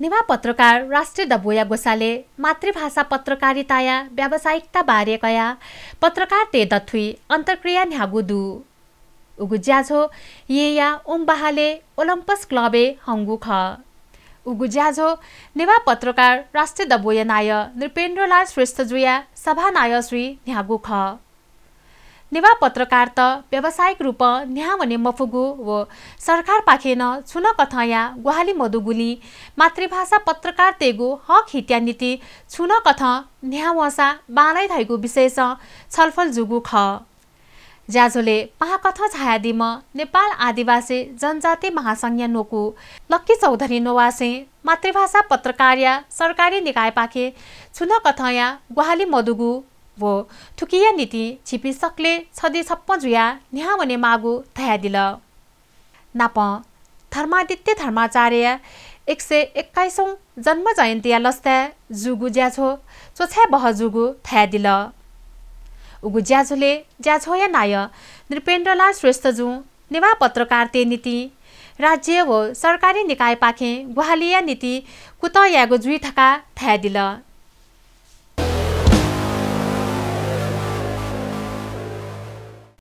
नेवा पत्रकार राष्ट्रिय दबोया गोसाले मातृभाषा पत्रकारिताया व्यावसायिकता बारे कया पत्रकार ते दथुई अन्तर्क्रिया न्यागुदु उगु ज्याझो येया बहाले ओलम्पस क्लबे हङ्गु ख उगु ज्याझो नेवा पत्रकार राष्ट्रिय दबोया नाय नृपेन्द्रलाल श्रेष्ठजुया सभानाय श्री न्यागु ख नेवा पत्रकार त व्यावसायिक रूप भने मफुगु व सरकार पाखेन छुन कथया ग्वाली मधुगुली मातृभाषा पत्रकार तेगु हक हित्या नीति छुन कथ न्यावसा बालै धाइगु विशेष छलफल जुगु ख ज्याझोले पाकथ छायादिम नेपाल आदिवासी जनजाति महासङ्घ नोकु लक्की चौधरी नोवासे मातृभाषा पत्रकार सरकारी निकाय पाखे छुन कथया ग्वाली मधुगु वो ठुकिया नीति छिपी सकले छदी छप्प जुया भने मागु थया दिल नाप धर्मादित्य धर्माचार्य एक सय एक्काइसौँ जन्म जयन्ती लस्ता जुगु ज्याझो चोछ्या बह जुगु थया दिल उगु ज्याझोले ज्याझो या नाय नृपेन्द्रलाल श्रेष्ठजु नेवा पत्रकार ते नीति राज्य हो सरकारी निकाय पाखे गुहालिया नीति कुत यागो थका थया दिल